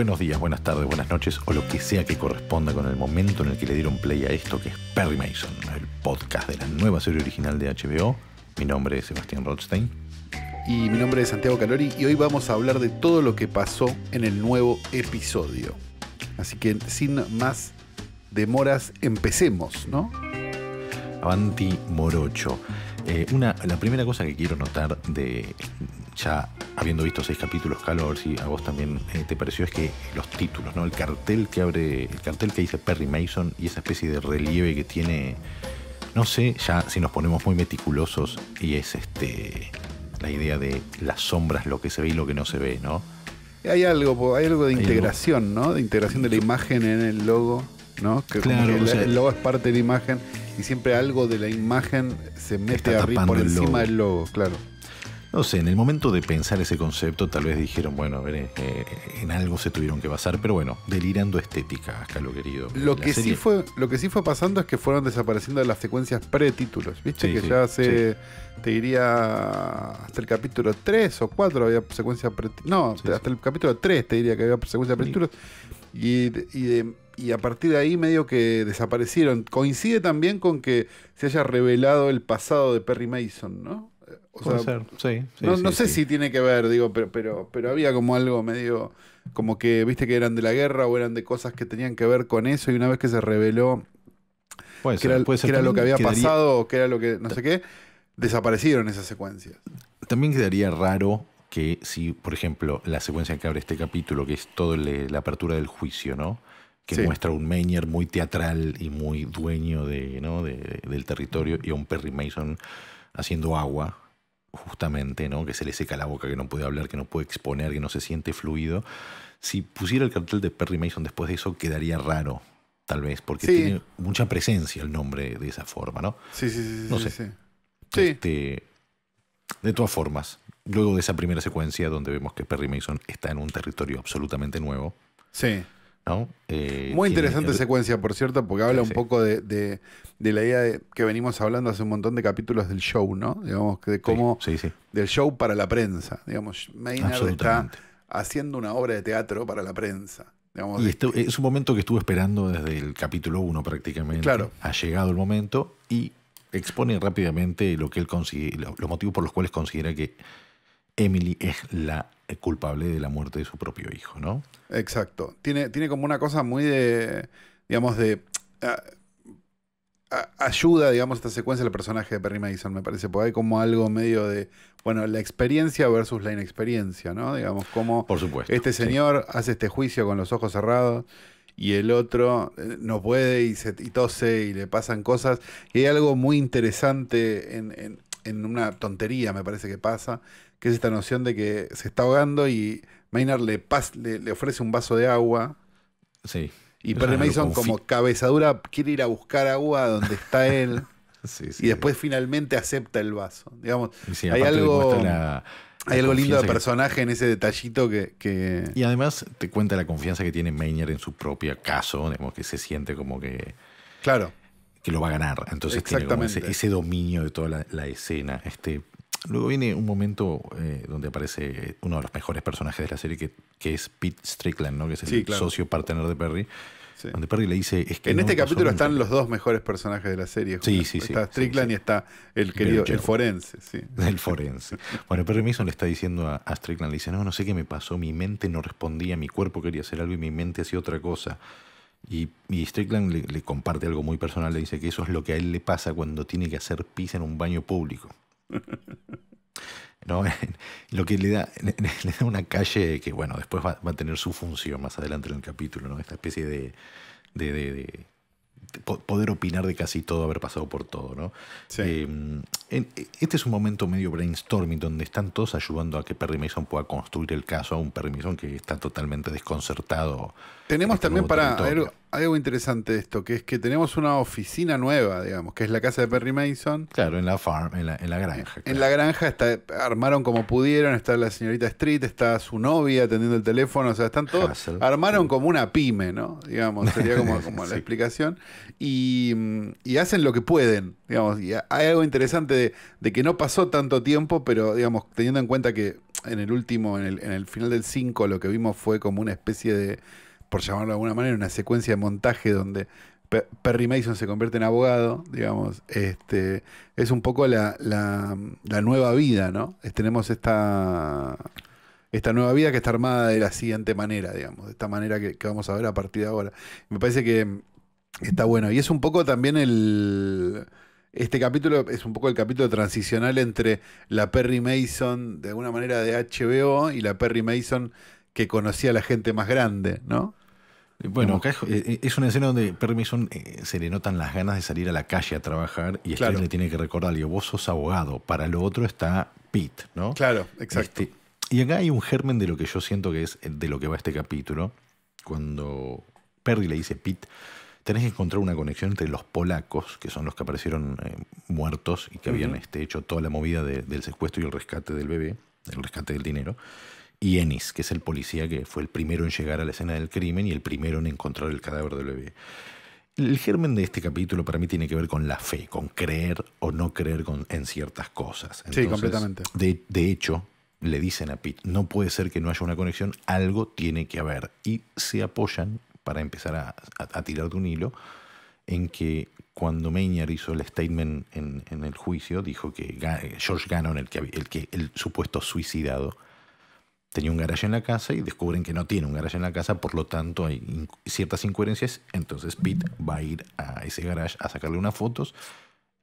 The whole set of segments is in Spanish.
buenos días, buenas tardes, buenas noches o lo que sea que corresponda con el momento en el que le dieron play a esto que es Perry Mason, el podcast de la nueva serie original de HBO. Mi nombre es Sebastián Rothstein. Y mi nombre es Santiago Calori y hoy vamos a hablar de todo lo que pasó en el nuevo episodio. Así que sin más demoras, empecemos, ¿no? Avanti Morocho. Eh, una, la primera cosa que quiero notar de ya habiendo visto seis capítulos, Calo, a ver si a vos también eh, te pareció, es que los títulos, ¿no? El cartel que abre, el cartel que dice Perry Mason y esa especie de relieve que tiene, no sé, ya si nos ponemos muy meticulosos y es este la idea de las sombras, lo que se ve y lo que no se ve, ¿no? Hay algo, hay algo de integración, ¿no? De integración de la imagen en el logo, ¿no? Que claro, el logo es parte de la imagen y siempre algo de la imagen se mete arriba por encima del logo, claro no sé, en el momento de pensar ese concepto, tal vez dijeron, bueno, a ver, eh, eh, en algo se tuvieron que basar, pero bueno, delirando estética, acá lo querido. Lo que, sí fue, lo que sí fue pasando es que fueron desapareciendo las secuencias pretítulos, ¿viste? que ya hace, te diría, hasta el capítulo 3 o 4 había secuencias pretítulos. No, hasta el capítulo 3 te diría que había secuencias pretítulos. Y, y a partir de ahí medio que desaparecieron. Coincide también con que se haya revelado el pasado de Perry Mason, ¿no? Sí, no, sé si tiene que ver, digo, pero, pero, había como algo medio, como que, viste que eran de la guerra o eran de cosas que tenían que ver con eso y una vez que se reveló que, era, lo que había pasado o que era lo que no sé qué, desaparecieron esas secuencias. También quedaría raro que si, por ejemplo, la secuencia que abre este capítulo, que es toda la apertura del juicio, ¿no? Que muestra un Meyer muy teatral y muy dueño de, ¿no? de, del territorio y a un Perry Mason haciendo agua justamente, ¿no? Que se le seca la boca, que no puede hablar, que no puede exponer, que no se siente fluido. Si pusiera el cartel de Perry Mason después de eso, quedaría raro, tal vez, porque tiene mucha presencia el nombre de esa forma, ¿no? Sí, sí, sí. No sé. Sí, este, de todas formas, luego de esa primera secuencia donde vemos que Perry Mason está en un territorio absolutamente nuevo. Sí. Eh, Muy interesante secuencia, por cierto, porque habla un poco de, la idea que venimos hablando hace un montón de capítulos del show, ¿no? Digamos, de cómo. del show para la prensa. Digamos, Maynard está haciendo una obra de teatro para la prensa. Digamos, y es un momento que estuve esperando desde el capítulo 1 prácticamente. Claro. Ha llegado el momento y expone rápidamente lo que él consigue los motivos por los cuales considera que Emily es la culpable de la muerte de su propio hijo, ¿no? Exacto. Tiene, tiene como una cosa muy de, digamos, de... Ah, ayuda, digamos, esta secuencia del personaje de Perry Mason, me parece, porque hay como algo medio de, bueno, la experiencia versus la inexperiencia, ¿no? Digamos, como Por supuesto, este señor hace este juicio con los ojos cerrados y el otro eh, no puede y, se, y tose y le pasan cosas. Y hay algo muy interesante en, en una tontería, me parece que pasa, que es esta noción de que se está ahogando y Maynard le, le, ofrece un vaso de agua. Sí. Y Perry Mason, como, cabezadura, quiere ir a buscar agua donde está él. sí, sí, y después finalmente acepta el vaso. Digamos, hay algo. hay algo lindo de personaje en ese detallito que, Y además te cuenta la confianza que tiene Maynard en su propia caso, digamos, que se siente como que. Claro. Que lo va a ganar. Entonces tiene ese, dominio de toda la, la escena. Este, Luego viene un momento eh, donde aparece uno de los mejores personajes de la serie, que, es Pete Strickland, ¿no? que es el socio partner de Perry. Donde Perry le dice. en este capítulo están los dos mejores personajes de la serie. Sí, sí, Está Strickland y está el querido, el, forense. Sí. El forense. bueno, Perry Mason le está diciendo a, Strickland: le dice, no, no sé qué me pasó, mi mente no respondía, mi cuerpo quería hacer algo y mi mente hacía otra cosa. Y, y, Strickland le, le, comparte algo muy personal, le dice que eso es lo que a él le pasa cuando tiene que hacer pis en un baño público. No, lo que le da, da una calle que, bueno, después va, a tener su función más adelante en el capítulo, ¿no? Esta especie de, poder opinar de casi todo, haber pasado por todo, ¿no? Em, este es un momento medio brainstorming donde están todos ayudando a que Perry Mason pueda construir el caso a un Perry Mason que está totalmente desconcertado. Tenemos este también para algo interesante de esto, que es que tenemos una oficina nueva, digamos, que es la casa de Perry Mason. Claro, en la farm, en la, granja. En la granja está, armaron como pudieron, está la señorita Street, está su novia atendiendo el teléfono, o sea, están todos, armaron como una pyme, ¿no? Digamos, sería como, la explicación. Mm, y, hacen lo que pueden, digamos, y hay algo interesante de, que no pasó tanto tiempo, pero, digamos, teniendo en cuenta que en el último, en el, en el final del 5, lo que vimos fue como una especie de por llamarlo de alguna manera, una secuencia de montaje donde Perry Mason se convierte en abogado, digamos, este, es un poco la, nueva vida, ¿no? tenemos esta, esta nueva vida que está armada de la siguiente manera, digamos, de esta manera que, que vamos a ver a partir de ahora. Me parece que está bueno. Y es un poco también el... Este capítulo es un poco el capítulo transicional entre la Perry Mason, de alguna manera, de HBO y la Perry Mason que conocía a la gente más grande, ¿no? Eh, bueno, eh, eh, es, una escena donde Perry Mason se le notan las ganas de salir a la calle a trabajar y claro. le tiene que recordar, vos sos abogado, para lo otro está Pete, ¿no? Claro, este, exacto. y acá hay un germen de lo que yo siento que es de lo que va este capítulo, cuando Perry le dice, Pete, tenés que encontrar una conexión entre los polacos, que son los que aparecieron muertos y que habían este, hecho toda la movida del secuestro y el rescate del bebé, el rescate del dinero, y Ennis, que es el policía que fue el primero en llegar a la escena del crimen y el primero en encontrar el cadáver del bebé. El germen de este capítulo para mí tiene que ver con la fe, con creer o no creer en ciertas cosas. sí, completamente. De, hecho, le dicen a Pitt, no puede ser que no haya una conexión, algo tiene que haber. Y se apoyan, para empezar a, tirar de un hilo, en que cuando Maynard hizo el statement en, el juicio, dijo que eh, George Gannon, el, que, el, que, el supuesto suicidado, tenía un garaje en la casa y descubren que no tiene un garaje en la casa, por lo tanto hay ciertas incoherencias, entonces Pete va a ir a ese garage a sacarle unas fotos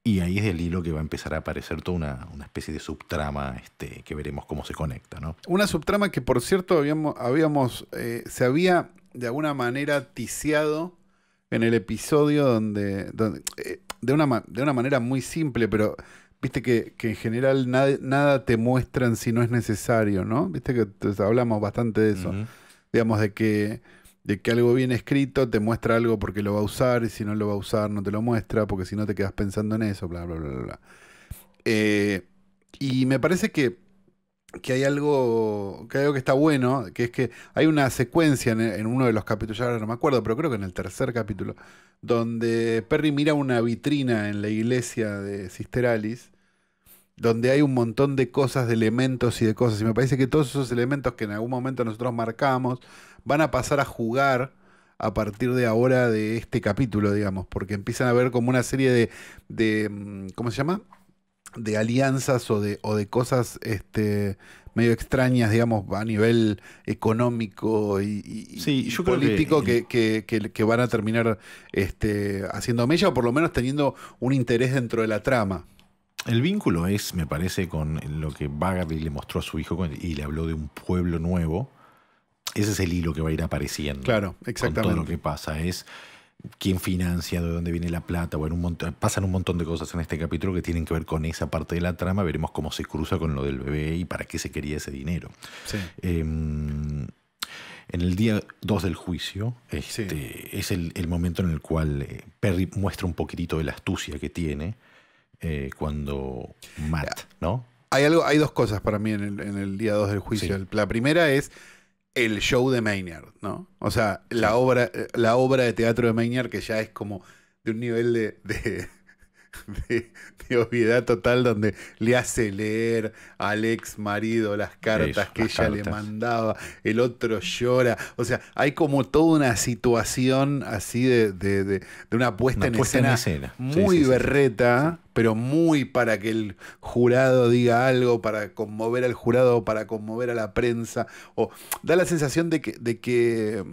y ahí es el hilo que va a empezar a aparecer toda una, especie de subtrama este, que veremos cómo se conecta. ¿no? Una subtrama que por cierto habíamos, habíamos eh, se había de alguna manera ticiado en el episodio donde, eh, de, una, de una manera muy simple, pero viste que, en general nada, nada te muestran si no es necesario, ¿no? Viste que hablamos bastante de eso. Digamos, de que, de que algo bien escrito te muestra algo porque lo va a usar y si no lo va a usar no te lo muestra porque si no te quedas pensando en eso, bla, bla, bla, bla. Eh, y me parece que que hay algo que, que está bueno, que es que hay una secuencia en, uno de los capítulos, ya ahora no me acuerdo, pero creo que en el tercer capítulo, donde Perry mira una vitrina en la iglesia de Alice donde hay un montón de cosas, de elementos y de cosas. Y me parece que todos esos elementos que en algún momento nosotros marcamos van a pasar a jugar a partir de ahora de este capítulo, digamos, porque empiezan a ver como una serie de, de mm, ¿cómo se llama? de alianzas o de, o de cosas este, medio extrañas, digamos, a nivel económico y, político que, que, van a terminar este, haciendo mella o por lo menos teniendo un interés dentro de la trama. El vínculo es, me parece, con lo que Bagley le mostró a su hijo y le habló de un pueblo nuevo. Ese es el hilo que va a ir apareciendo. Claro, exactamente. lo que pasa es quién financia, de dónde viene la plata, bueno, pasan un montón de cosas en este capítulo que tienen que ver con esa parte de la trama, veremos cómo se cruza con lo del bebé y para qué se quería ese dinero. Em, en el día 2 del juicio este, es el, momento en el cual eh, Perry muestra un poquitito de la astucia que tiene eh, cuando Matt, ¿no? Hay, algo, hay dos cosas para mí en el, día 2 del juicio. La primera es el show de Maynard, ¿no? O sea, la obra, eh, la obra de teatro de Maynard que ya es como de un nivel de, de, de, obviedad total donde le hace leer al ex marido las cartas que ella le mandaba, el otro llora, o sea, hay como toda una situación así de, de, de una puesta, una en, puesta escena en, escena muy berreta, pero muy para que el jurado diga algo, para conmover al jurado, para conmover a la prensa, o da la sensación de que... De que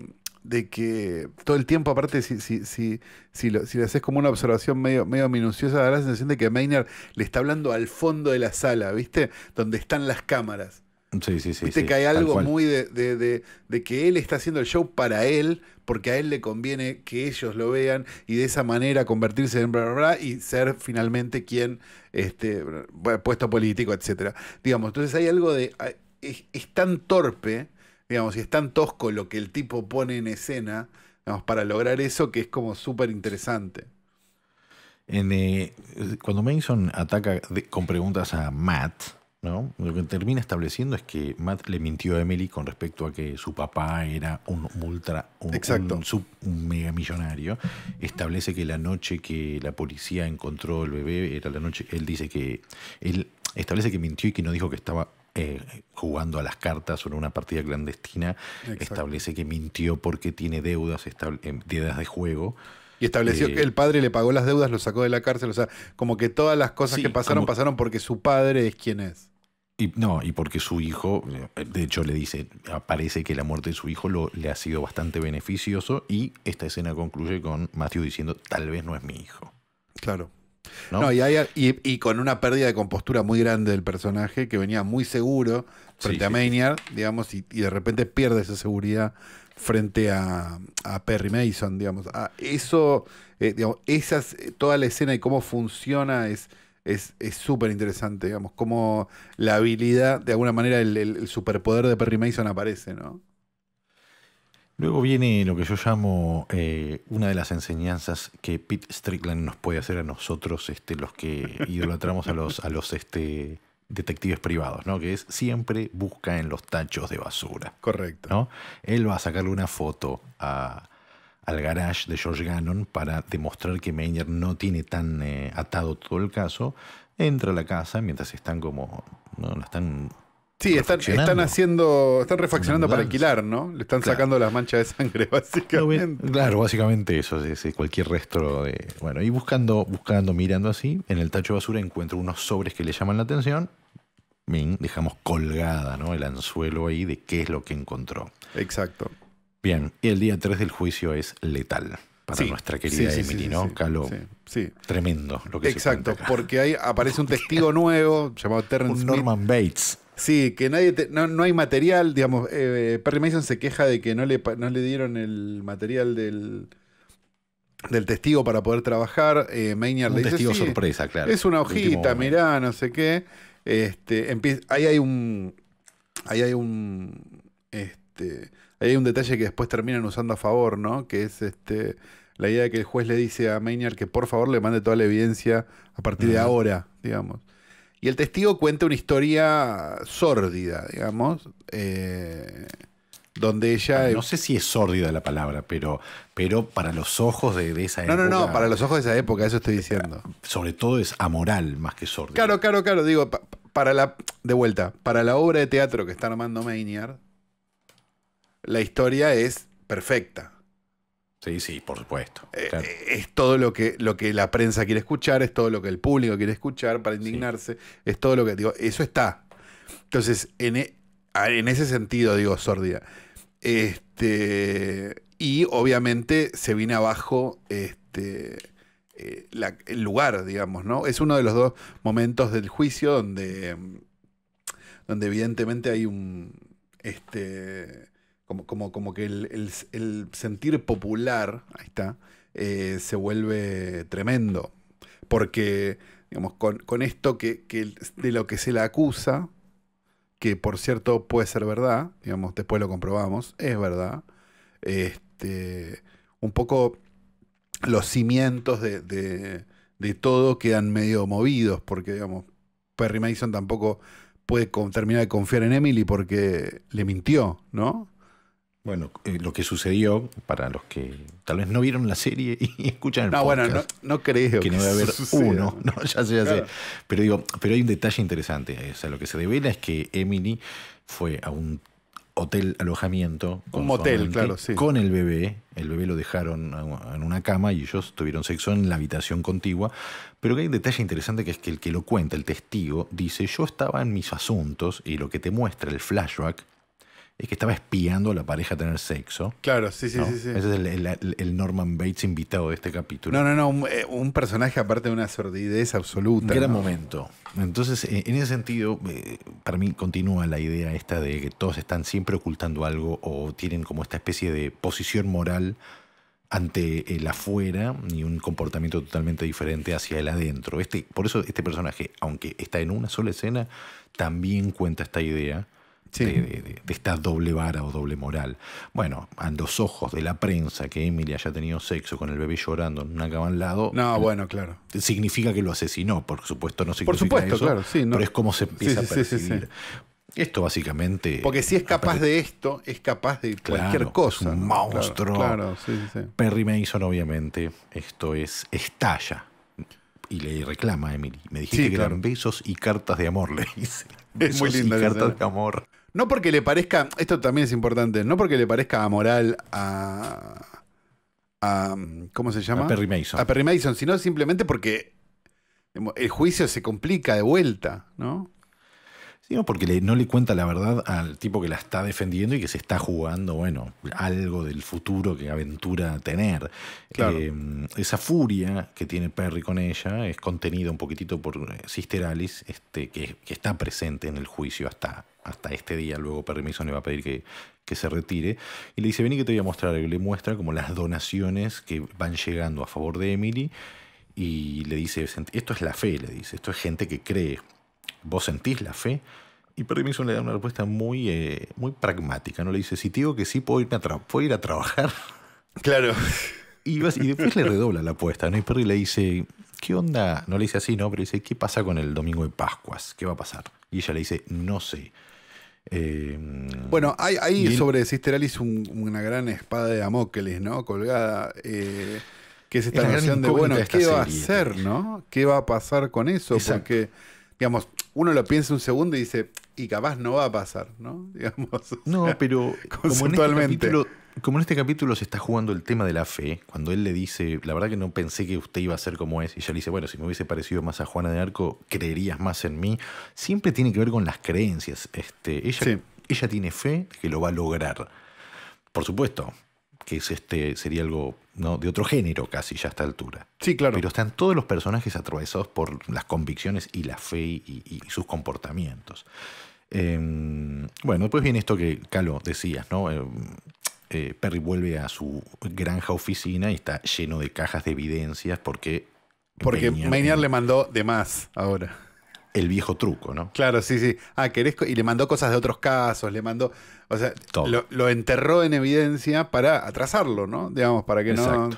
de que todo el tiempo, aparte, si, si, si, si, lo, le haces como una observación medio, medio minuciosa, da la sensación de que Maynard le está hablando al fondo de la sala, ¿viste? Donde están las cámaras. Sí, sí, sí. Viste que hay algo muy de, de, de, que él está haciendo el show para él, porque a él le conviene que ellos lo vean y de esa manera convertirse en bla, bla, bla y ser finalmente quien, este, puesto político, etcétera. Digamos, entonces hay algo de. Es, es tan torpe Digamos, y es tan tosco lo que el tipo pone en escena para lograr eso que es como súper interesante. Eh, cuando Mason ataca con preguntas a Matt, ¿no? lo que termina estableciendo es que Matt le mintió a Emily con respecto a que su papá era un ultra, un, Exacto. mega millonario. Establece que la noche que la policía encontró el bebé era la noche, él dice que él establece que mintió y que no dijo que estaba eh, jugando a las cartas sobre una partida clandestina, establece que mintió porque tiene deudas, eh, deudas de juego. Y estableció eh, que el padre le pagó las deudas, lo sacó de la cárcel, o sea, como que todas las cosas que pasaron pasaron porque su padre es quien es. Y, no, y porque su hijo, de hecho le dice, parece que la muerte de su hijo le ha sido bastante beneficioso y esta escena concluye con Matthew diciendo, tal vez no es mi hijo. Claro, y, y, con una pérdida de compostura muy grande del personaje que venía muy seguro frente a Maynard, digamos, y, de repente pierde esa seguridad frente a, Perry Mason, digamos. Ah, eso, eh, esas, eh, toda la escena y cómo funciona es es súper interesante, digamos, cómo la habilidad, de alguna manera, el superpoder de Perry Mason aparece, ¿no? Luego viene lo que yo llamo eh, una de las enseñanzas que Pete Strickland nos puede hacer a nosotros, este, los que idolatramos a los, a los este, detectives privados, ¿no? Que es siempre busca en los tachos de basura. Correcto. ¿no? Él va a sacarle una foto a, al garage de George Gannon para demostrar que Meyer no tiene tan eh, atado todo el caso. Entra a la casa mientras están como. ¿no? están Sí, están, haciendo, están refaccionando para alquilar, ¿no? Le están sacando las manchas de sangre, básicamente. Claro, básicamente eso, es, cualquier resto de. Bueno, y buscando, buscando, mirando así, en el tacho de basura encuentro unos sobres que le llaman la atención. Bien, dejamos colgada, ¿no? El anzuelo ahí de qué es lo que encontró. Exacto. Bien, y el día 3 del juicio es letal para nuestra querida sí, Emily, ¿no? Calo. Sí, Tremendo lo que Exacto, porque ahí aparece un testigo nuevo llamado Terrence. Norman Bates. Sí, que nadie no, hay material, digamos, eh, eh, Perry Mason se queja de que no le, no le dieron el material del, del testigo para poder trabajar. Eh, Maynard un testigo dice, sorpresa, claro. Es una hojita, mirá, no sé qué. Este, ahí hay un. Ahí hay un. Este, ahí hay un detalle que después terminan usando a favor, ¿no? Que es este. La idea de que el juez le dice a Maynard que por favor le mande toda la evidencia a partir de ahora, digamos. Y el testigo cuenta una historia sórdida, digamos, eh, donde ella... Ah, no sé si es sórdida la palabra, pero, pero para los ojos de, esa época... No, no, no, para los ojos de esa época, eso estoy diciendo. Ah, sobre todo es amoral más que sórdida. Claro, claro, claro, digo, para la... De vuelta, para la obra de teatro que está armando Maynard, la historia es perfecta. Sí, sí, por supuesto. Eh, eh, es todo lo que, lo que la prensa quiere escuchar, es todo lo que el público quiere escuchar para indignarse, es todo lo que digo, eso está. Entonces, en, e, en ese sentido, digo, sordida. Este, y obviamente se viene abajo este, eh, el lugar, digamos, ¿no? Es uno de los dos momentos del juicio donde, donde evidentemente hay un... Este, como, como, como que el, sentir popular, ahí está, eh, se vuelve tremendo. Porque, digamos, con, esto que, de lo que se le acusa, que por cierto puede ser verdad, digamos, después lo comprobamos, es verdad, este, un poco los cimientos de, todo quedan medio movidos, porque, digamos, Perry Mason tampoco puede terminar de confiar en Emily porque le mintió, ¿no? Bueno, eh, lo que sucedió, para los que tal vez no vieron la serie y escuchan el no, podcast. Bueno, no, no creo. Que no haber uno. ya sé, ya Pero digo, pero hay un detalle interesante. Eh, o sea, lo que se revela es que Emily fue a un hotel alojamiento. Un Con el bebé. El bebé lo dejaron en una cama y ellos tuvieron sexo en la habitación contigua. Pero hay un detalle interesante que es que el que lo cuenta, el testigo, dice: Yo estaba en mis asuntos y lo que te muestra el flashback es que estaba espiando a la pareja a tener sexo. Claro, sí, sí, sí, sí, Ese es el, Norman Bates invitado de este capítulo. No, no, no, un, eh, personaje aparte de una sordidez absoluta. Un gran momento. Entonces, eh, en ese sentido, eh, para mí continúa la idea esta de que todos están siempre ocultando algo o tienen como esta especie de posición moral ante el afuera y un comportamiento totalmente diferente hacia el adentro. Este, por eso este personaje, aunque está en una sola escena, también cuenta esta idea de, esta doble vara o doble moral. Bueno, a los ojos de la prensa que Emily haya tenido sexo con el bebé llorando en acaba al lado. No, bueno, claro. Significa que lo asesinó, por supuesto, no significa Por supuesto, claro, No. Pero es como se empieza a percibir. Esto básicamente. Porque si es capaz de esto, es capaz de cualquier cosa. un monstruo. Claro, sí, Perry Mason, obviamente, esto es. estalla. Y le reclama a Emily. Me dijiste que eran besos y cartas de amor, le dice. es muy linda. Y cartas de amor. No porque le parezca, esto también es importante, no porque le parezca amoral a. a ¿Cómo se llama? A Perry Mason. A Perry Mason, sino simplemente porque el juicio se complica de vuelta, ¿no? sino porque no le cuenta la verdad al tipo que la está defendiendo y que se está jugando, bueno, algo del futuro que aventura tener. Eh, esa furia que tiene Perry con ella es contenida un poquitito por Sister eh, Alice, este, que, está presente en el juicio hasta, hasta este día. Luego Perry Mason le va a pedir que, que se retire. Y le dice, vení que te voy a mostrar. Y le muestra como las donaciones que van llegando a favor de Emily. Y le dice, esto es la fe, le dice, esto es gente que cree vos sentís la fe. Y Perry Mason le da una respuesta muy, eh, muy pragmática, ¿no? Le dice, si te digo que sí, puedo ir a, trabajar. Claro. Y, después le redobla la apuesta, ¿no? Y Perry le dice, ¿qué onda? No le dice así, ¿no? Pero dice, ¿qué pasa con el domingo de Pascuas? ¿Qué va a pasar? Y ella le dice, no sé. Em, bueno, hay, sobre Sister Alice una gran espada de Amócles, ¿no? Colgada. Eh, que es esta es de, bueno, ¿qué va a hacer, no? ¿Qué va a pasar con eso? Porque, digamos, uno lo piensa un segundo y dice, y capaz no va a pasar, ¿no? Digamos. No, pero Como en, este capítulo, en este capítulo se está jugando el tema de la fe, cuando él le dice, la verdad que no pensé que usted iba a ser como es, y ella le dice, bueno, si me hubiese parecido más a Juana de Arco, creerías más en mí. Siempre tiene que ver con las creencias. Este, ella, ella tiene fe que lo va a lograr. Por supuesto, que es este, sería algo ¿no? de otro género casi ya a esta altura. Sí, claro. Pero están todos los personajes atravesados por las convicciones y la fe y, sus comportamientos. Em, bueno, después pues viene esto que, Calo, decías, ¿no? Em, eh, Perry vuelve a su granja oficina y está lleno de cajas de evidencias porque... Porque Maynard le mandó de más ahora el viejo truco, ¿no? Claro, sí, sí. Ah, querés. Y le mandó cosas de otros casos, le mandó. O sea, lo, enterró en evidencia para atrasarlo, ¿no? Digamos, para que Exacto.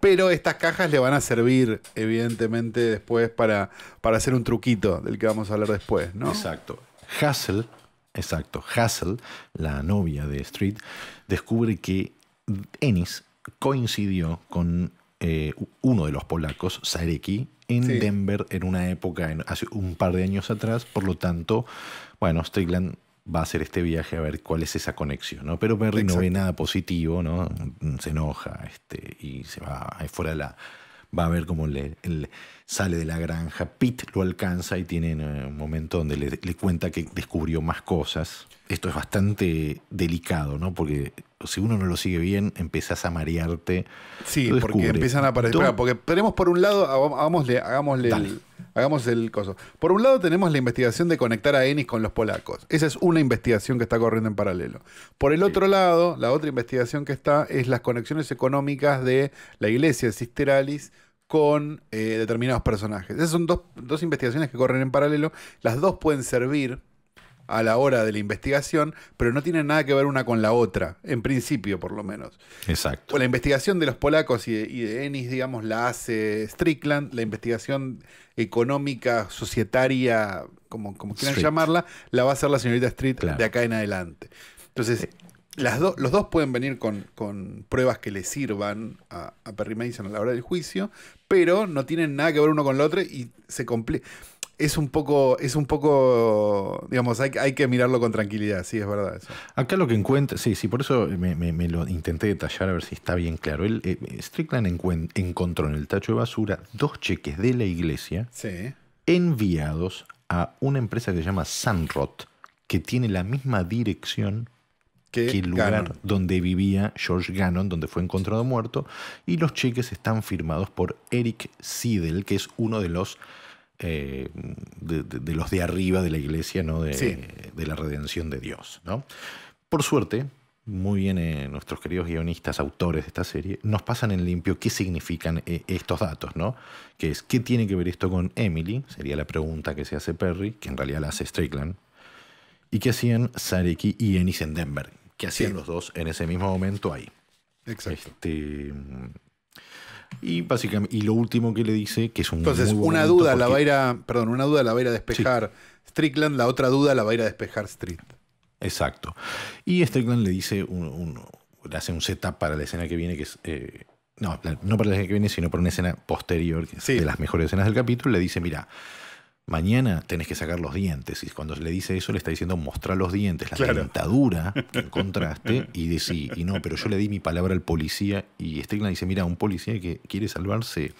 Pero estas cajas le van a servir, evidentemente, después para, para hacer un truquito del que vamos a hablar después, ¿no? Exacto. Hassel, exacto, Hassel, la novia de Street, descubre que Ennis coincidió con eh, uno de los polacos, Zareki, en Denver en una época, hace un par de años atrás. Por lo tanto, bueno, Strickland va a hacer este viaje a ver cuál es esa conexión, ¿no? Pero Perry no ve nada positivo, ¿no? Se enoja este, y se va ahí fuera de la... Va a ver cómo le, el, sale de la granja, Pete lo alcanza y tiene eh, un momento donde le, cuenta que descubrió más cosas. Esto es bastante delicado, ¿no? Porque si uno no lo sigue bien, empezás a marearte. Sí, porque empiezan a aparecer. porque tenemos por un lado, hagámosle, hagámosle el, hagamos el coso. Por un lado tenemos la investigación de conectar a Ennis con los polacos. Esa es una investigación que está corriendo en paralelo. Por el otro lado, la otra investigación que está es las conexiones económicas de la iglesia de Cisteralis con eh, determinados personajes. Esas son dos, investigaciones que corren en paralelo. Las dos pueden servir a la hora de la investigación, pero no tienen nada que ver una con la otra, en principio por lo menos. Exacto. La investigación de los polacos y de, Ennis, digamos, la hace Strickland, la investigación económica, societaria, como, como quieran llamarla, la va a hacer la señorita Street de acá en adelante. Entonces, eh, las los dos pueden venir con, pruebas que le sirvan a, Perry Mason a la hora del juicio, pero no tienen nada que ver uno con el otro y se complica. Es un poco, es un poco, digamos, hay, hay, que mirarlo con tranquilidad, sí, es verdad. Acá lo que encuentra, sí, sí, por eso me, lo intenté detallar a ver si está bien claro. El, eh, Strickland encontró en el tacho de basura dos cheques de la iglesia enviados a una empresa que se llama Sunrot, que tiene la misma dirección que el lugar donde vivía George Gannon, donde fue encontrado muerto, y los cheques están firmados por Eric Siedel, que es uno de los eh, de, los de arriba de la iglesia, ¿no? de, la redención de Dios. ¿no? Por suerte, muy bien eh, nuestros queridos guionistas, autores de esta serie, nos pasan en limpio qué significan eh, estos datos, ¿no? Que es, ¿qué tiene que ver esto con Emily? Sería la pregunta que se hace Perry, que en realidad la hace Strickland, y que hacían Sareki y Ennis en Denver, que hacían los dos en ese mismo momento ahí. Exacto. Este, y básicamente, y lo último que le dice, que es un. Entonces, una duda la va a ir a. Perdón, una duda la va a ir a despejar Strickland, la otra duda la va a ir a despejar Street. Exacto. Y Strickland le dice un, le hace un setup para la escena que viene, que es. Eh, no, no para la escena que viene, sino para una escena posterior, que de las mejores escenas del capítulo. Le dice: Mira, Mañana tenés que sacar los dientes. Y cuando le dice eso, le está diciendo mostrar los dientes, la claro. que encontraste, y decir, y no, pero yo le di mi palabra al policía. Y Strickland dice: Mira, un policía que quiere salvarse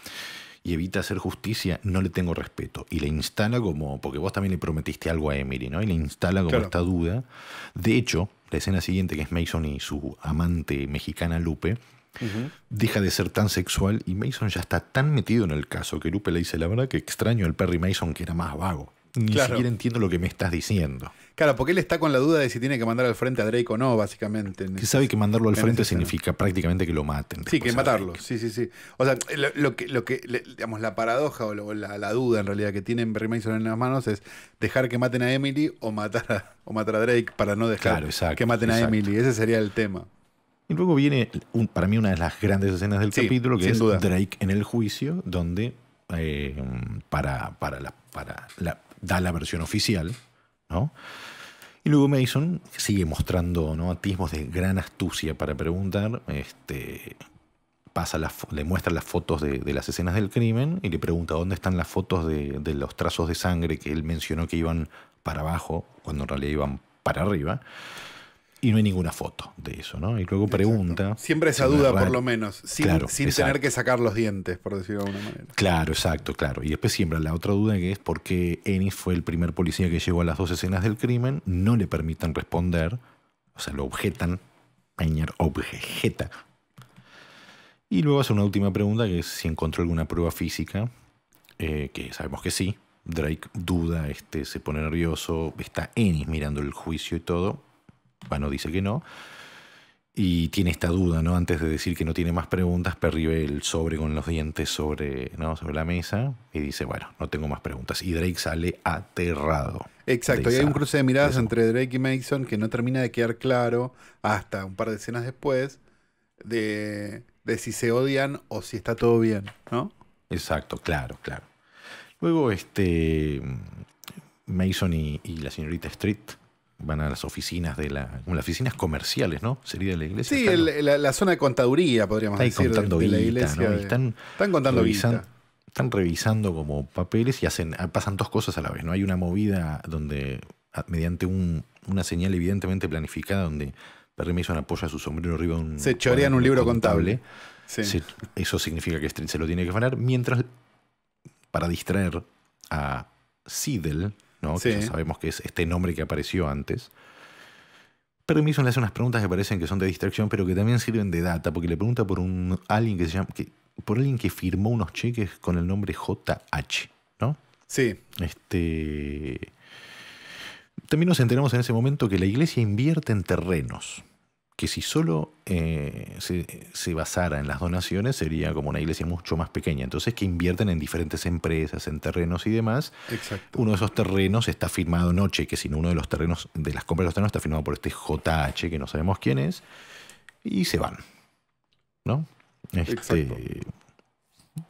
y evita hacer justicia, no le tengo respeto. Y le instala como, porque vos también le prometiste algo a Emily, ¿no? Y le instala como esta duda. De hecho, la escena siguiente, que es Mason y su amante mexicana Lupe, deja de ser tan sexual y Mason ya está tan metido en el caso que Lupe le dice, la verdad que extraño el Perry Mason que era más vago. Ni siquiera entiendo lo que me estás diciendo. Claro, porque él está con la duda de si tiene que mandar al frente a Drake o no, básicamente. Que sabe que mandarlo al frente significa prácticamente que lo maten. Sí, que matarlo. Sí, sí, sí. O sea, lo, que, lo que digamos, la paradoja o la, duda en realidad que tienen Perry Mason en las manos es dejar que maten a Emily o matar a, o matar a Drake para no dejar que maten a Emily. Ese sería el tema. Y luego viene, para mí, una de las grandes escenas del capítulo, que es Drake en el juicio, donde eh, para, para, la, para da la versión oficial, ¿no? Y luego Mason sigue mostrando ¿no? atismos de gran astucia para preguntar, este, pasa le muestra las fotos de, las escenas del crimen y le pregunta dónde están las fotos de los trazos de sangre que él mencionó que iban para abajo, cuando en realidad iban para arriba y no hay ninguna foto de eso, ¿no? Y luego pregunta. Siempre esa duda, por lo menos, sin, tener que sacar los dientes, por decirlo de alguna manera. Claro, exacto, claro. Y después siembra la otra duda que es por qué Ennis fue el primer policía que llegó a las dos escenas del crimen, no le permitan responder, o sea, lo objetan, Peñar objeta. Y luego hace una última pregunta que es si encontró alguna prueba física, eh, que sabemos que sí. Drake duda, este, se pone nervioso, está Ennis mirando el juicio y todo, bueno, dice que no. Y tiene esta duda, ¿no? Antes de decir que no tiene más preguntas, perribe el sobre con los dientes sobre, ¿no? sobre la mesa y dice, bueno, no tengo más preguntas. Y Drake sale aterrado. Exacto, y hay un cruce de miradas entre Drake y Mason que no termina de quedar claro hasta un par de escenas después de, si se odian o si está todo bien, ¿no? Exacto, claro, claro. Luego, este, Mason y la señorita Street van a las oficinas de la, las oficinas comerciales, ¿no? Sería de la iglesia. Sí, la, zona de contaduría, podríamos decir, de, la iglesia. están, contando Están revisando como papeles y hacen, ah, pasan dos cosas a la vez, ¿no? Hay una movida donde, ah, mediante un, una señal evidentemente planificada, donde Perry Mason apoya su sombrero arriba de un... Se chorean un, libro contable. eso significa que se lo tiene que ganar, mientras, para distraer a Siddle, que sabemos que es este nombre que apareció antes. pero le hace unas preguntas que parecen que son de distracción, pero que también sirven de data, porque le pregunta por un alguien que se llama, por alguien que firmó unos cheques con el nombre JH, ¿no? Sí. Este. También nos enteramos en ese momento que la iglesia invierte en terrenos que si solo eh, se, basara en las donaciones sería como una iglesia mucho más pequeña. Entonces que invierten en diferentes empresas, en terrenos y demás. Uno de esos terrenos está firmado Noche, que no uno de los terrenos, de las compras de los terrenos está firmado por este JH, que no sabemos quién es, y se van. ¿No? Este,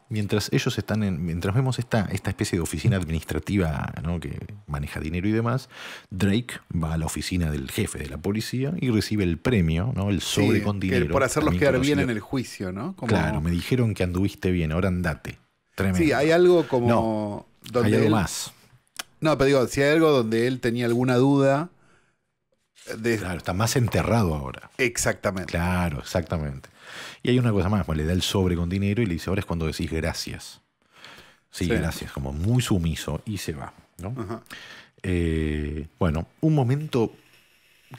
mientras ellos están en, mientras vemos esta, esta especie de oficina administrativa que maneja dinero y demás, Drake va a la oficina del jefe de la policía y recibe el premio, ¿no? el sobre con dinero. por hacerlos quedar bien en el juicio, ¿no? Claro, me dijeron que anduviste bien, ahora andate. Tremendo. Sí, hay algo como... hay algo más. No, pero digo, si hay algo donde él tenía alguna duda... Eh, de... Claro, está más enterrado ahora. Exactamente. Claro, exactamente. Y hay una cosa más, pues le da el sobre con dinero y le dice, ahora es cuando decís gracias. Sí, gracias, como muy sumiso y se va. ¿no? Eh, bueno, un momento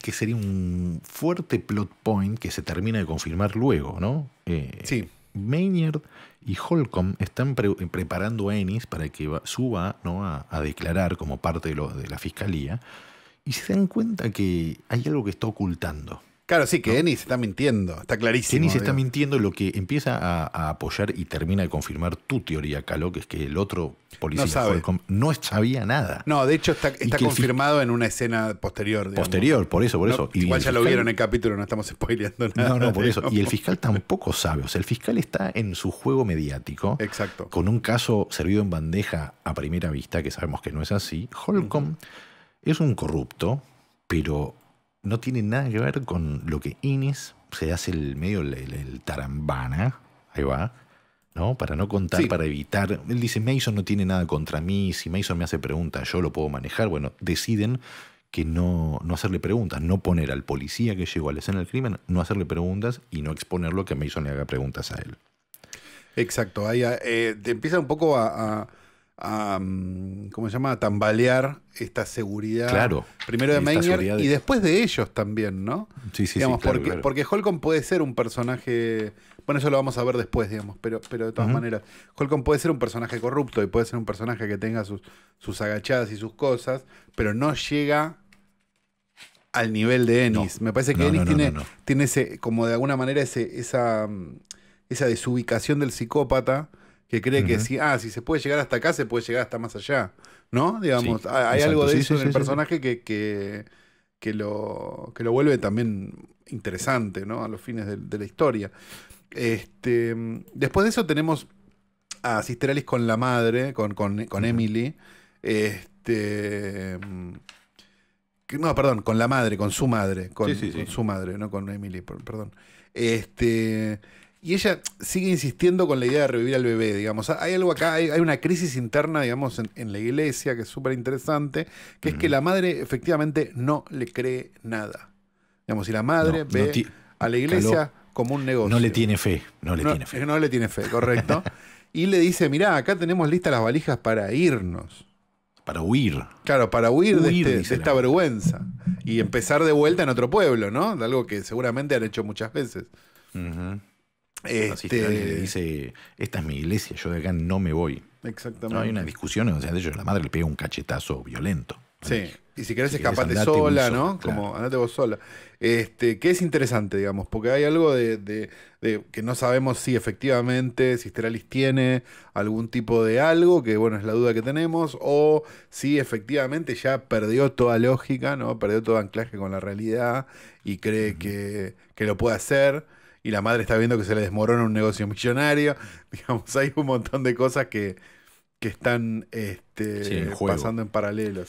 que sería un fuerte plot point que se termina de confirmar luego, ¿no? Eh, sí. Maynard y Holcomb están preparando a Ennis para que suba a, declarar como parte de la fiscalía y se dan cuenta que hay algo que está ocultando. Claro, sí, que Ennis está mintiendo, está clarísimo. Ennis está mintiendo, lo que empieza a, apoyar y termina de confirmar tu teoría, Calo, que es que el otro policía no, Holcomb no sabía nada. No, de hecho está, confirmado en una escena posterior. Posterior, por eso, por eso. igual ya lo vieron en el capítulo, no estamos spoileando nada. No, no, por eso. Y el fiscal tampoco sabe, o sea, el fiscal está en su juego mediático. Exacto. Con un caso servido en bandeja a primera vista, que sabemos que no es así. Holcomb es un corrupto, pero no tiene nada que ver con lo que Inés se hace el medio, el, tarambana, ahí va, ¿no? Para no contar, para evitar. Él dice, Mason no tiene nada contra mí, si Mason me hace preguntas, yo lo puedo manejar. Bueno, deciden que no, hacerle preguntas, no poner al policía que llegó a la escena del crimen, no hacerle preguntas y no exponerlo a que Mason le haga preguntas a él. Exacto, ahí eh, te empieza un poco a a, mm, ¿cómo se llama?, tambalear esta seguridad. Claro. Primero de Maynard y después de ellos también, ¿no? Sí, sí, sí. porque, Holcomb puede ser un personaje. Bueno, eso lo vamos a ver después, digamos, pero, pero de todas maneras, Holcomb puede ser un personaje corrupto y puede ser un personaje que tenga sus, sus agachadas y sus cosas, pero no llega al nivel de Ennis. Me parece que Ennis tiene, ese, como de alguna manera, ese, esa, mm, esa desubicación del psicópata que cree que si, ah, se puede llegar hasta acá, se puede llegar hasta más allá, ¿no? Digamos, hay, algo de eso en el personaje que, que, lo, lo vuelve también interesante, ¿no? A los fines de, la historia. Este, después de eso tenemos a Sister con la madre, con, Emily. Este. No, perdón, con la madre, con su madre. Con, con su madre, no con Emily, perdón. Este. Y ella sigue insistiendo con la idea de revivir al bebé, digamos. Hay algo acá, hay, una crisis interna, digamos, en, la iglesia que es súper interesante, que es que la madre efectivamente no le cree nada. Digamos, si la madre ve a la iglesia como un negocio. No le tiene fe, no le tiene fe. No le tiene fe, correcto. y le dice, mirá, acá tenemos listas las valijas para irnos. Para huir. Claro, para huir, de, este, esta vergüenza. Y empezar de vuelta en otro pueblo, ¿no? De algo que seguramente han hecho muchas veces. Este... Le dice, esta es mi iglesia, yo de acá no me voy. Exactamente. hay una discusión o sea, de ellos la madre le pega un cachetazo violento. Sí, y si querés escapate sola, ¿no? Como andate vos sola. Este, que es interesante, digamos, porque hay algo de, que no sabemos si efectivamente Sisteralis tiene algún tipo de algo, que bueno, es la duda que tenemos, o si efectivamente ya perdió toda lógica, ¿no? Perdió todo anclaje con la realidad y cree que, que lo puede hacer y la madre está viendo que se le desmorona un negocio millonario. Digamos, hay un montón de cosas que, que están este, pasando en paralelo,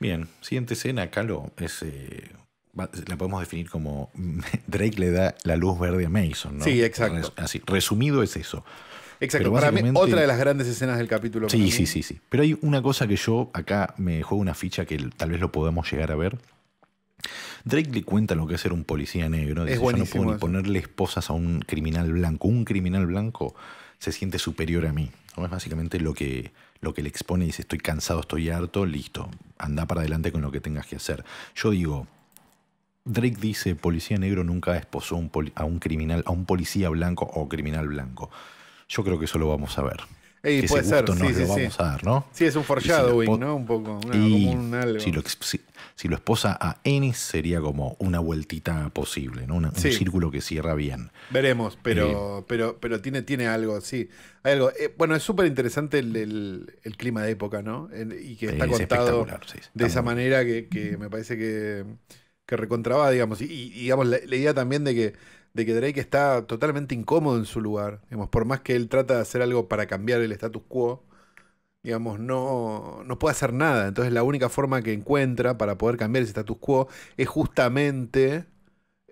Bien, siguiente escena, Calo, es, eh, la podemos definir como Drake le da la luz verde a Mason, ¿no? Sí, exacto. así, resumido es eso. Exacto, para mí otra de las grandes escenas del capítulo. Sí, sí, sí, sí. Pero hay una cosa que yo acá me juego una ficha que tal vez lo podamos llegar a ver, Drake le cuenta lo que es ser un policía negro. Dice, es Yo no puedo ni ponerle esposas a un criminal blanco. Un criminal blanco se siente superior a mí. Es básicamente lo que, lo que le expone y dice, estoy cansado, estoy harto, listo, anda para adelante con lo que tengas que hacer. Yo digo, Drake dice, policía negro nunca esposó a un criminal, a un policía blanco o criminal blanco. Yo creo que eso lo vamos a ver. lo vamos a dar, ¿no? Sí, es un foreshadowing, ¿no? Un poco, algo. lo, si lo esposa a Ennis, sería como una vueltita posible, ¿no? un círculo que cierra bien. Veremos, pero, eh, pero, pero tiene, tiene algo, sí. Hay algo. Eh, bueno, es súper interesante el, clima de época, ¿no? y que está contado de esa manera que, me parece que, que recontraba, digamos. Y, digamos, la, idea también de que, de que Drake está totalmente incómodo en su lugar. por más que él trata de hacer algo para cambiar el status quo digamos, no, puede hacer nada. Entonces la única forma que encuentra para poder cambiar ese status quo es justamente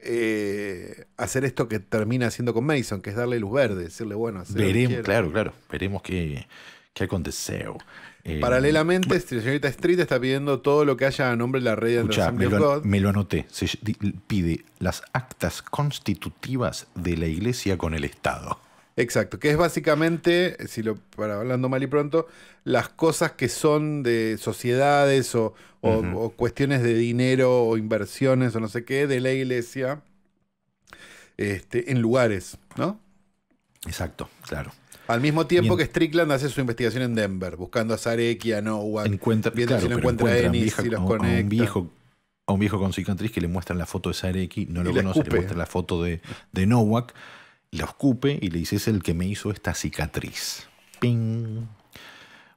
eh, hacer esto que termina haciendo con Mason, que es darle luz verde, decirle, bueno, hacer veremos, claro, claro, veremos qué, qué con eh, Paralelamente, la señorita Street está pidiendo todo lo que haya a nombre de la red de me, lo, me lo anoté. Se pide las actas constitutivas de la iglesia con el Estado. Exacto, que es básicamente, eh, si lo para hablando mal y pronto, las cosas que son de sociedades o, cuestiones de dinero o inversiones o no sé qué de la iglesia este, en lugares, ¿no? Exacto, claro. Al mismo tiempo que Strickland hace su investigación en Denver, buscando a y a Nowak, encuentra, a un viejo, a un viejo con cicatriz que le muestran la foto de y no lo conoce, le la foto de, de Nowak lo escupe y le dice, es el que me hizo esta cicatriz. Ping.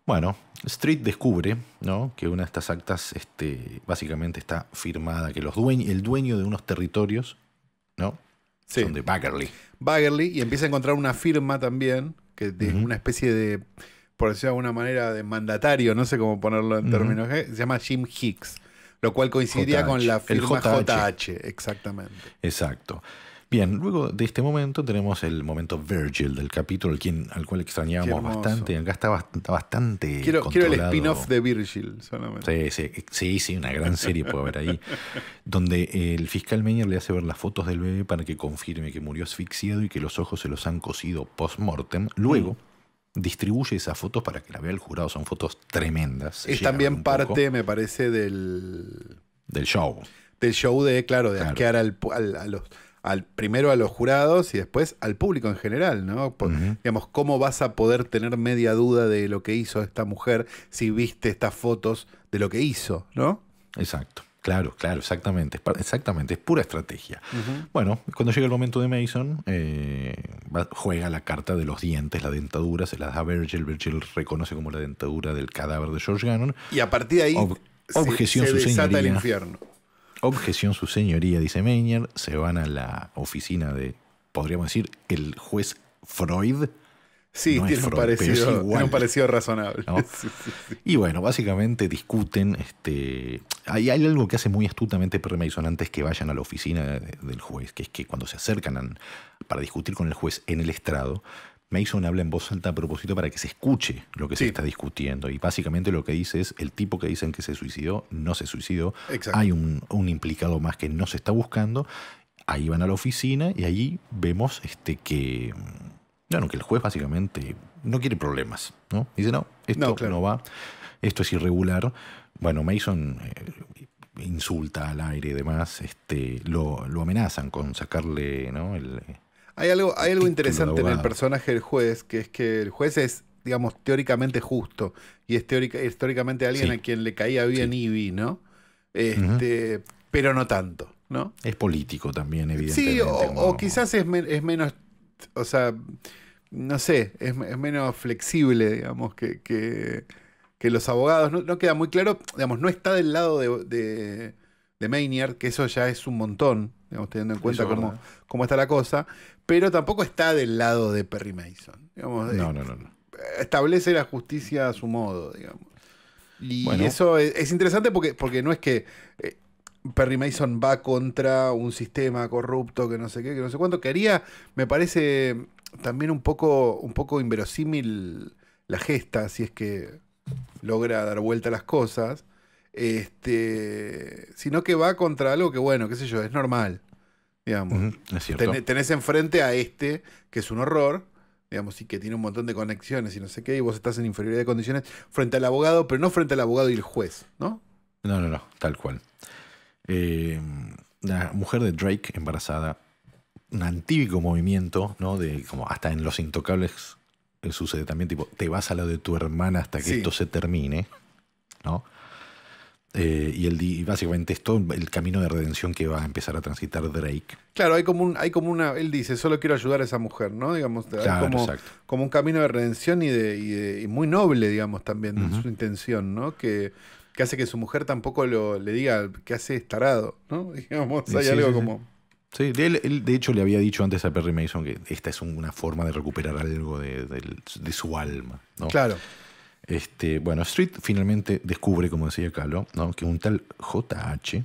Bueno, Street descubre ¿no? que una de estas actas este, básicamente está firmada, que los dueños, el dueño de unos territorios ¿no? Sí. son de Baggerly. Baggerly, y empieza a encontrar una firma también, que es una especie de, por decirlo de alguna manera, de mandatario, no sé cómo ponerlo en términos, ¿eh? se llama Jim Hicks, lo cual coincidía con la firma JH, exactamente. Exacto. Bien, luego de este momento tenemos el momento Virgil del capítulo, al, quien, al cual extrañábamos bastante. Acá está bastante. quiero, quiero el spin-off de Virgil solamente. Sí, sí, una gran serie puede haber ahí. donde el fiscal Meyer le hace ver las fotos del bebé para que confirme que murió asfixiado y que los ojos se los han cosido post-mortem. Luego. distribuye esas fotos para que la vea el jurado. Son fotos tremendas. Es también parte, me parece, del. Del show. Del show de, claro, de claro. al, a los al primero a los jurados y después al público en general, ¿no? Digamos, ¿cómo vas a poder tener media duda de lo que hizo esta mujer si viste estas fotos de lo que hizo, ¿no? Exacto. Claro, claro, exactamente, exactamente, es pura estrategia. Bueno, cuando llega el momento de Mason, eh, juega la carta de los dientes, la dentadura, se la da a Virgil, Virgil reconoce como la dentadura del cadáver de George Gannon. Y a partir de ahí, se, se el infierno. Objeción, su señoría, dice Meyer. Se van a la oficina de, podríamos decir, el juez Freud. Sí, tiene, un parecido, razonable. Y bueno, básicamente discuten. Este, hay, algo que hace muy astutamente Perry antes que vayan a la oficina del juez, que es que cuando se acercan para discutir con el juez en el estrado, Mason habla en voz alta a propósito para que se escuche lo que se está discutiendo. Y básicamente lo que dice es, el tipo que dicen que se suicidó, no se suicidó. Hay un, implicado más que no se está buscando. Ahí van a la oficina y allí vemos este, que, mm, bueno, que el juez básicamente no quiere problemas. ¿no? Dice, no, esto no, va, esto es irregular. Bueno, Mason... Eh, insulta al aire y demás, este, lo, amenazan con sacarle ¿no? el, eh, hay algo, hay algo interesante en el personaje del juez, que es que el juez es, digamos, teóricamente justo y es teórica, históricamente alguien a quien le caía bien Ivy, ¿no? Este, Pero no tanto, ¿no? Es político también, evidentemente. Sí, o, quizás es, es menos, o sea, no sé, es, menos flexible, digamos, que, que, los abogados. No, queda muy claro, digamos, no está del lado de de Maynard, que eso ya es un montón, teniendo en cuenta cómo, cómo, está la cosa, pero tampoco está del lado de Perry Mason. Eh, no, no, no, Establece la justicia a su modo, digamos. Y eso es, interesante porque, porque no es que eh, Perry Mason va contra un sistema corrupto que no sé qué, que no sé cuánto. Quería, me parece también un poco, un poco inverosímil la gesta, si es que logra dar vuelta a las cosas este, sino que va contra algo que, bueno, qué sé yo, es normal. Digamos. tenés enfrente a este, que es un horror, digamos, y que tiene un montón de conexiones y no sé qué, y vos estás en inferioridad de condiciones frente al abogado, pero no frente al abogado y el juez, ¿no? No, no, no, tal cual. Eh, la mujer de Drake embarazada, un antípico movimiento, ¿no? De como hasta en Los Intocables eh, sucede también, tipo, te vas a lo de tu hermana hasta que esto se termine, ¿no? Eh, y, el, y básicamente es todo el camino de redención que va a empezar a transitar Drake. Claro, hay como, hay como una. Él dice, solo quiero ayudar a esa mujer, ¿no? Digamos, como, un camino de redención y, de, y, muy noble, digamos, también, su intención, ¿no? Que, que, hace que su mujer tampoco lo, le diga que hace estarado, ¿no? Digamos, hay algo como. Sí, de hecho le había dicho antes a Perry Mason que esta es una forma de recuperar algo de, de su alma. ¿no? Claro. Este, bueno, Street finalmente descubre, como decía Calo, que un tal JH,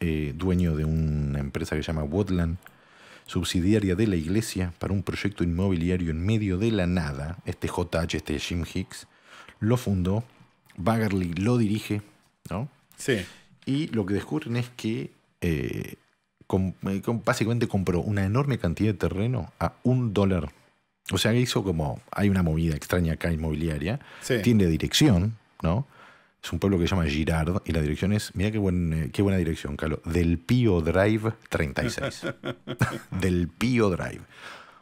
eh, dueño de una empresa que se llama Woodland, subsidiaria de la iglesia, para un proyecto inmobiliario en medio de la nada, este JH, este Jim Hicks, lo fundó, Baggerly lo dirige, ¿no? Sí. Y lo que descubren es que eh, eh, básicamente compró una enorme cantidad de terreno a un dólar o sea, hizo como. Hay una movida extraña acá inmobiliaria. Tiene dirección, ¿no? Es un pueblo que se llama Girard y la dirección es. Mira qué, buen, eh, qué buena dirección, Carlos. Del Pío Drive 36. Del Pío Drive.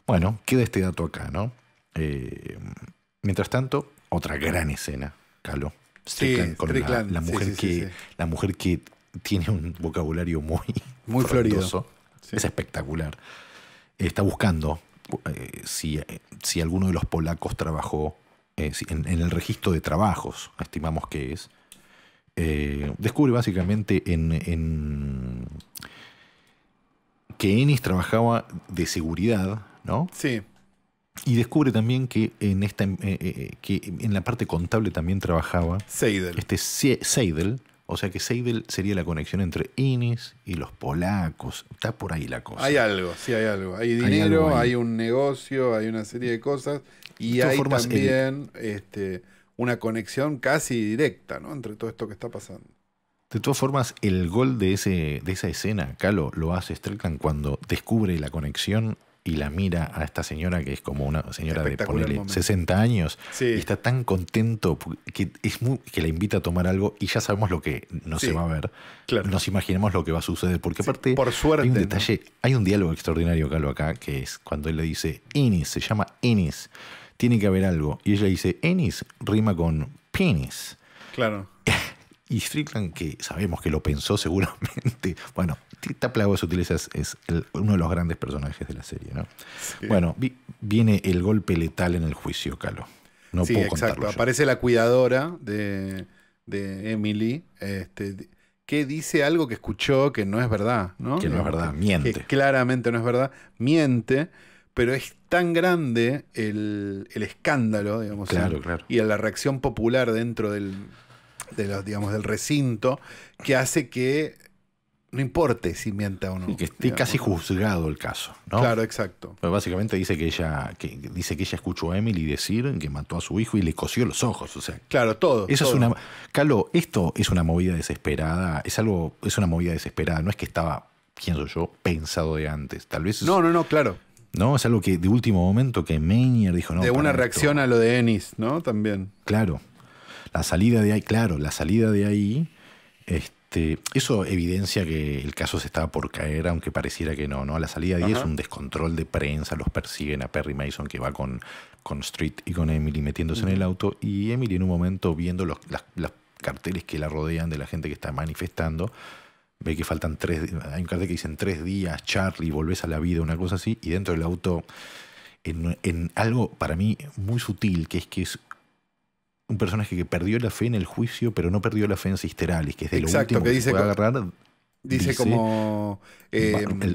Bueno, queda este dato acá, ¿no? Eh, mientras tanto, otra gran escena, Calo. sí, con La, mujer que, la mujer que tiene un vocabulario muy, muy florido. Es espectacular. Está buscando eh, si, eh, si, alguno de los polacos trabajó eh, en, el registro de trabajos, estimamos que es, descubre básicamente en, que Ennis trabajaba de seguridad, ¿no? Sí. Y descubre también que en, esta, que en la parte contable también trabajaba. Seidel. Este Seidel, o sea que Seidel sería la conexión entre Inis y los polacos. Está por ahí la cosa. Hay algo, sí, hay algo. Hay dinero, hay, un negocio, hay una serie de cosas. Y hay también este, una conexión casi directa ¿no? entre todo esto que está pasando. De todas formas, el gol de, ese, de esa escena, Calo, lo hace Strelkan cuando descubre la conexión y la mira a esta señora que es como una señora de 60 años y está tan contento que, es que la invita a tomar algo y ya sabemos lo que no se va a ver. Nos imaginamos lo que va a suceder. Porque aparte Por suerte, hay un detalle, hay un diálogo extraordinario, Carlos, acá, que es cuando él le dice Ennis, se llama Enis tiene que haber algo. Y ella dice, Enis rima con penis. Claro. y Strickland, que sabemos que lo pensó seguramente, bueno, Tapla es utiliza es uno de los grandes personajes de la serie, ¿no? Bueno, viene el golpe letal en el juicio, Calo. No puedo exacto. Aparece la cuidadora de, Emily, este, que dice algo que escuchó que no es verdad, ¿no? Que no es verdad, miente. claramente no es verdad, miente, pero es tan grande el, escándalo, digamos. Y la reacción popular dentro de los, digamos, del recinto que hace que no importe si miente o no. que esté casi juzgado el caso, ¿no? Claro, exacto. Pero pues básicamente dice que ella, que dice que ella escuchó a Emily decir que mató a su hijo y le cosió los ojos. O sea, claro, todo. Eso es una. Calo, esto es una movida desesperada. Es algo, es una movida desesperada. No es que estaba, pienso yo, pensado de antes. Tal vez. no, no, no, claro. No, es algo que de último momento que Meyer dijo no. De una reacción a lo de Ennis, ¿no? También. Claro. La salida de ahí, claro, la salida de ahí. Este, eso evidencia que el caso se estaba por caer, aunque pareciera que no, ¿no? A la salida ahí es un descontrol de prensa, los persiguen a Perry Mason que va con, con Street y con Emily metiéndose en el auto y Emily en un momento viendo los, carteles que la rodean de la gente que está manifestando, ve que faltan tres, hay un cartel que dicen tres días, Charlie, volvés a la vida, una cosa así, y dentro del auto, en algo para mí muy sutil, que es que es un personaje que perdió la fe en el juicio, pero no perdió la fe en Cisteralis, que es de lo que, dice que agarrar. Dice, como. va, em,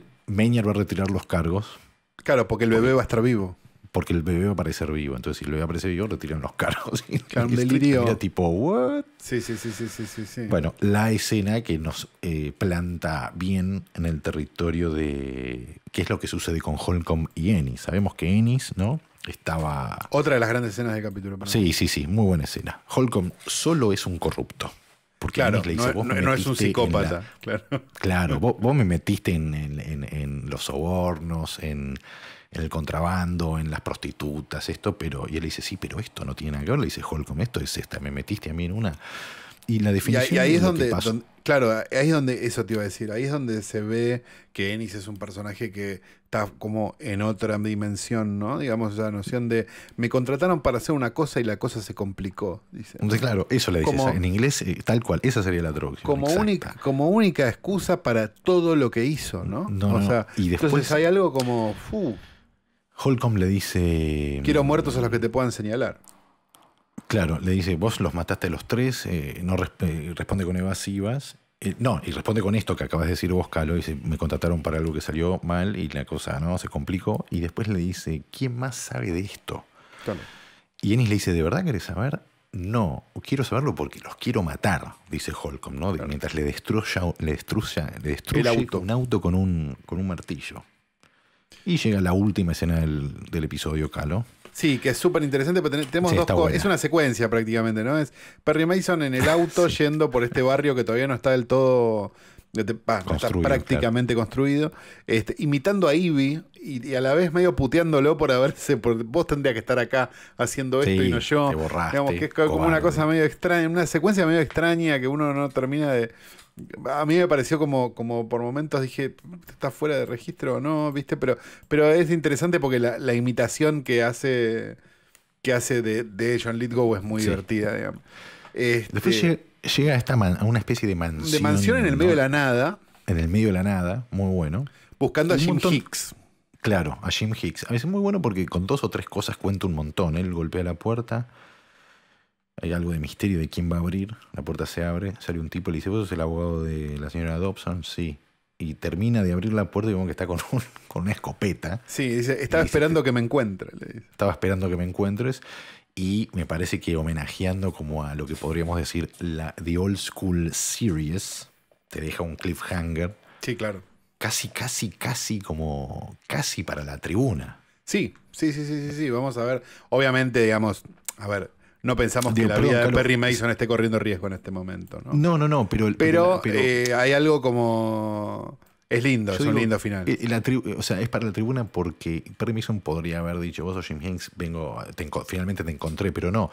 va a retirar los cargos. Claro, porque el bebé va a estar vivo porque el bebé va a aparecer vivo. Entonces, si el bebé aparece vivo, retiran los cargos. Claro, un delirio. tipo, ¿what? Sí, sí, sí, sí, sí, sí, Bueno, la escena que nos eh, planta bien en el territorio de qué es lo que sucede con Holcomb y Ennis. Sabemos que Ennis, ¿no? Estaba. Otra de las grandes escenas del capítulo. Sí, sí, sí, muy buena escena. Holcomb solo es un corrupto. Porque claro, no, es un psicópata. Claro, vos, me metiste en los sobornos, en en el contrabando, en las prostitutas, esto, pero. Y él dice, sí, pero esto no tiene nada que ver. Le dice, con esto es esta, me metiste a mí en una. Y la definición. Y ahí, es, donde, Claro, ahí es donde. Eso te iba a decir. Ahí es donde se ve que Ennis es un personaje que está como en otra dimensión, ¿no? Digamos, la noción de. Me contrataron para hacer una cosa y la cosa se complicó. Dice. Entonces, claro, eso le dice. en inglés, eh, tal cual. Esa sería la droga Como, única, como única excusa para todo lo que hizo, ¿no? y después, entonces hay algo como. Holcomb le dice... Quiero mm, muertos a los que te puedan señalar. Claro, le dice, vos los mataste a los tres, eh, no eh, responde con evasivas. Eh, no, y responde con esto que acabas de decir vos, Calo, dice, me contrataron para algo que salió mal y la cosa no se complicó. Y después le dice, ¿quién más sabe de esto? Y Ennis le dice, ¿de verdad querés saber? No, quiero saberlo porque los quiero matar, dice Holcomb, ¿no? Mientras le destruya, le le destruye un auto con un, con un martillo. Y llega la última escena del, episodio, Calo. Sí, que es súper interesante, tenemos dos Es una secuencia prácticamente, ¿no? Es Perry Mason en el auto yendo por este barrio que todavía no está del todo. está prácticamente construido. Este, imitando a Ivy, y, a la vez medio puteándolo por haberse. Por, vos tendrías que estar acá haciendo esto y no yo. Te borraste, que es como una cosa medio extraña, una secuencia medio extraña que uno no termina de. A mí me pareció como, como por momentos dije, ¿está fuera de registro o no? ¿Viste? Pero, pero es interesante porque la, imitación que hace que hace de, de John Lithgow es muy divertida, digamos. Después este, llega a, esta una especie de mansión. De mansión en el medio de la nada. En el medio de la nada, muy bueno. Buscando a Jim Hicks. Claro, a Jim Hicks. A veces es muy bueno porque con dos o tres cosas cuenta un montón. Él golpea la puerta. Hay algo de misterio de quién va a abrir. La puerta se abre. Sale un tipo y le dice, ¿vos sos el abogado de la señora Dobson? Sí. Y termina de abrir la puerta y vemos que está con, una escopeta. Sí, estaba esperando que me encuentre. Estaba esperando que me encuentres. Y me parece que homenajeando como a lo que podríamos decir la The Old School Series, te deja un cliffhanger. Sí, claro casi, casi, casi como casi para la tribuna. Sí, sí, sí, sí, sí, sí. Vamos a ver. Obviamente, digamos, a ver, no pensamos que la vida de Perry Mason esté corriendo riesgo en este momento, ¿no? No, no, no, pero. Pero, eh, hay algo como. Es lindo, es un lindo final. Eh, o sea, es para la tribuna porque Perry Mason podría haber dicho, vos o Jim Hanks, vengo, finalmente te encontré, pero no.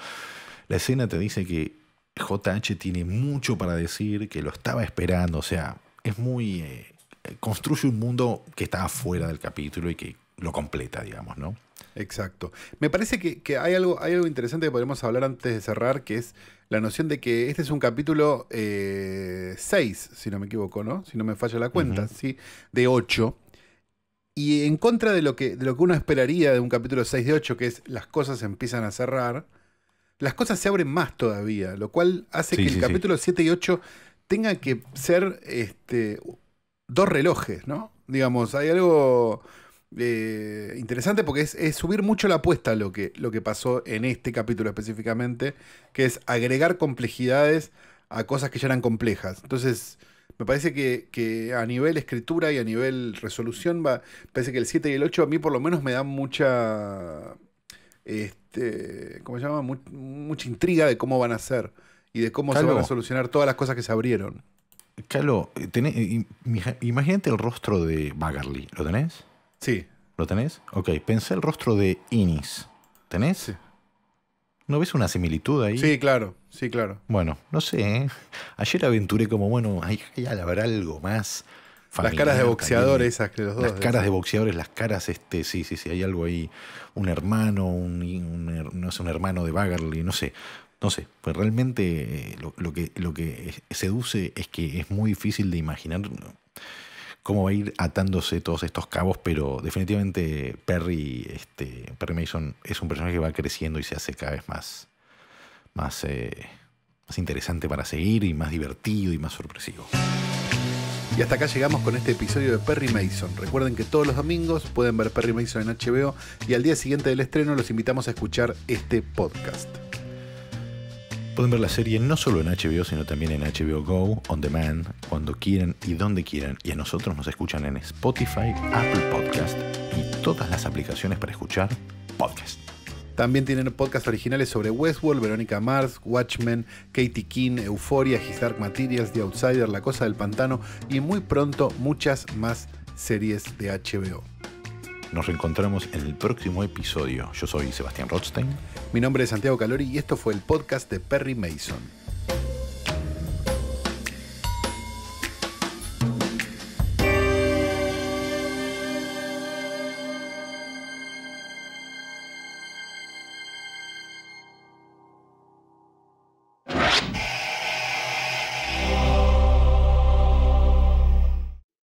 La escena te dice que JH tiene mucho para decir, que lo estaba esperando, o sea, es muy. Eh, construye un mundo que está afuera del capítulo y que lo completa, digamos, ¿no? Exacto. Me parece que, hay, algo, hay, algo, interesante que podemos hablar antes de cerrar, que es la noción de que este es un capítulo 6, eh, si no me equivoco, ¿no? Si no me falla la cuenta, ¿sí? De 8. Y en contra de lo, que, lo que uno esperaría de un capítulo 6 de 8, que es las cosas empiezan a cerrar, las cosas se abren más todavía, lo cual hace que el capítulo 7 y 8 tenga que ser este, dos relojes, ¿no? Digamos, hay algo eh, interesante porque es, subir mucho la apuesta lo que, lo que pasó en este capítulo específicamente, que es agregar complejidades a cosas que ya eran complejas. Entonces, me parece que, a nivel escritura y a nivel resolución, va, parece que el 7 y el 8 a mí por lo menos me dan mucha... Este, ¿Cómo se llama? mucha intriga de cómo van a ser y de cómo se van a solucionar todas las cosas que se abrieron. Calo, eh, eh, imagínate el rostro de Baggerly, ¿Lo tenés? Sí. ¿Lo tenés? Ok, pensé el rostro de Inis. ¿Tenés? ¿No ves una similitud ahí? Sí, claro, sí, claro. Bueno, no sé. ¿eh? Ayer aventuré como, bueno, ahí habrá algo más. las caras de boxeadores esas que los dos. Las caras de boxeadores, las caras, este, sí, sí, sí, hay algo ahí. Un hermano, un, no es un hermano de Baggerly, no sé. No sé, pues realmente eh, lo, que, lo que seduce es que es muy difícil de imaginar cómo va a ir atándose todos estos cabos, pero definitivamente Perry, este, Perry Mason es un personaje que va creciendo y se hace cada vez más, más, eh, más interesante para seguir y más divertido y más sorpresivo. Y hasta acá llegamos con este episodio de Perry Mason. Recuerden que todos los domingos pueden ver Perry Mason en HBO y al día siguiente del estreno los invitamos a escuchar este podcast. Pueden ver la serie no solo en HBO, sino también en HBO Go, On Demand, cuando quieran y donde quieran. Y a nosotros nos escuchan en Spotify, Apple Podcast y todas las aplicaciones para escuchar podcast. También tienen podcasts originales sobre Westworld, Verónica Mars, Watchmen, Katie King, Euphoria, His Dark Materials, The Outsider, La Cosa del Pantano y muy pronto muchas más series de HBO. Nos reencontramos en el próximo episodio. Yo soy Sebastián Rothstein. Mi nombre es Santiago Calori y esto fue el podcast de Perry Mason.